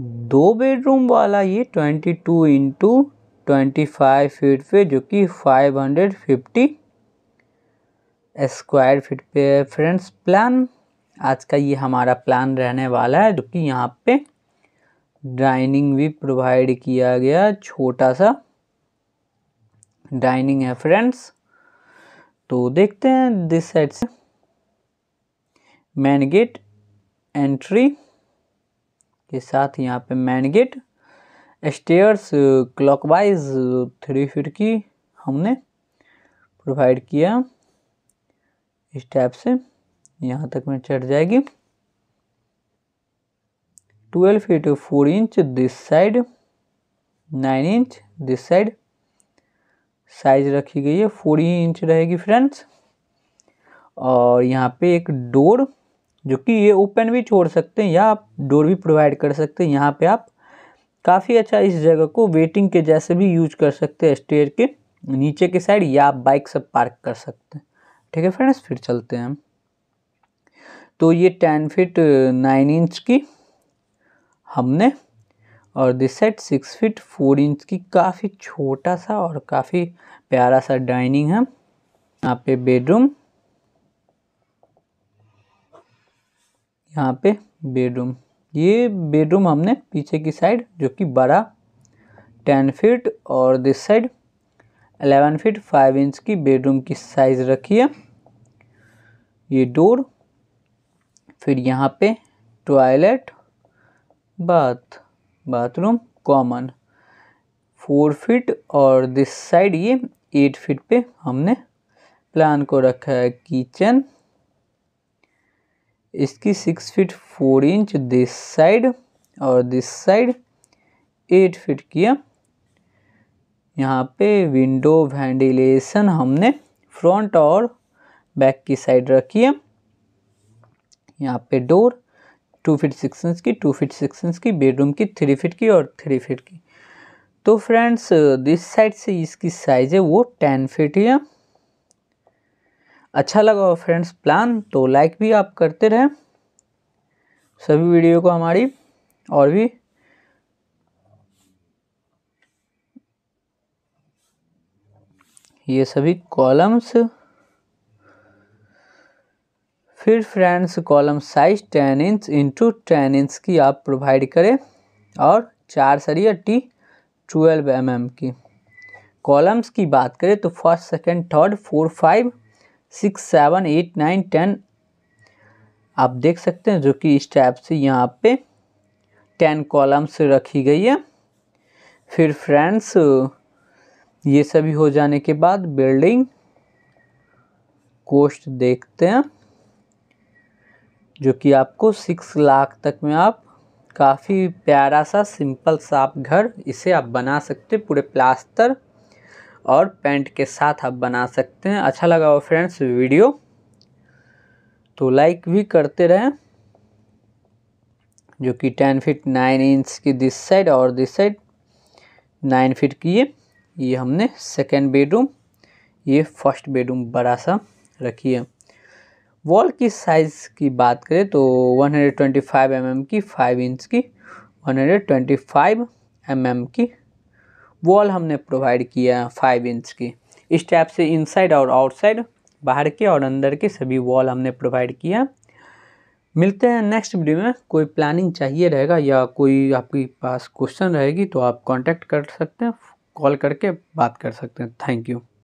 दो बेडरूम वाला ये twenty two into twenty five feet पे जो कि five hundred fifty square feet पे है फ्रेंड्स प्लान आज का ये हमारा प्लान रहने वाला है जो कि यहाँ पे डाइनिंग भी प्रोवाइड किया गया छोटा सा डाइनिंग है फ्रेंड्स तो देखते हैं दिस साइड से मैन गेट एंट्री के साथ यहाँ पे main gate stairs clockwise three feet की हमने प्रोवाइड किया इस टाइप से यहाँ तक में चढ़ जाएगी twelve feet four inch this side nine inch this side size रखी गई है फोर इंच रहेगी फ्रेंड्स और यहाँ पे एक डोर जो कि ये ओपन भी छोड़ सकते हैं या आप डोर भी प्रोवाइड कर सकते हैं यहाँ पे आप काफ़ी अच्छा इस जगह को वेटिंग के जैसे भी यूज कर सकते हैं स्टेयर के नीचे के साइड या आप बाइक सब पार्क कर सकते हैं ठीक है फ्रेंड्स फिर चलते हैं हम तो ये टेन फिट नाइन इंच की हमने और this side six feet four inch की काफ़ी छोटा सा और काफ़ी प्यारा सा डाइनिंग है यहाँ पे बेडरूम यहाँ पे बेडरूम ये बेडरूम हमने पीछे की साइड जो कि बड़ा टेन फीट और this side eleven feet five inch की बेडरूम की साइज़ रखी है ये डोर फिर यहाँ पे toilet bath bathroom common four feet और दिस साइड ये एट फीट पे हमने प्लान को रखा है किचन इसकी six feet four inch this side और दिस साइड एट फीट किया यहाँ पे विंडो वेंटिलेशन हमने फ्रंट और बैक की साइड रखी है यहाँ पे door two feet six inch की टू फीट सिक्स इंच की बेडरूम की थ्री फीट की और थ्री फीट की तो फ्रेंड्स दिस साइड से इसकी साइज़ है वो टेन फीट है अच्छा लगा हो फ्रेंड्स प्लान तो लाइक भी आप करते रहें सभी वीडियो को हमारी और भी ये सभी कॉलम्स फिर friends column size ten inch into ten inch की आप प्रोवाइड करें और चार सरिया टी ट्वेल्व एम की कॉलम्स की बात करें तो first second third four five six seven eight nine ten आप देख सकते हैं जो कि इस टाइप से यहाँ पे टेन कॉलम्स रखी गई है फिर फ्रेंड्स ये सभी हो जाने के बाद बिल्डिंग कोस्ट देखते हैं जो कि आपको सिक्स लाख तक में आप काफ़ी प्यारा सा सिंपल सा आप घर इसे आप बना सकते पूरे प्लास्टर और पैंट के साथ आप बना सकते हैं अच्छा लगा हो फ्रेंड्स वीडियो तो लाइक भी करते रहें जो कि टेन फिट नाइन इंच की दिस साइड और दिस साइड नाइन फिट की है ये हमने सेकेंड बेडरूम ये फर्स्ट बेडरूम बड़ा सा रखी है वॉल की साइज़ की बात करें तो 125 हंड्रेड mm की 5 इंच की 125 हंड्रेड mm की वॉल हमने प्रोवाइड किया फाइव इंच की इस टाइप से इनसाइड और आउटसाइड बाहर के और अंदर के सभी वॉल हमने प्रोवाइड किया मिलते हैं नेक्स्ट वीडियो में कोई प्लानिंग चाहिए रहेगा या कोई आपके पास क्वेश्चन रहेगी तो आप कांटेक्ट कर सकते हैं कॉल करके बात कर सकते हैं थैंक यू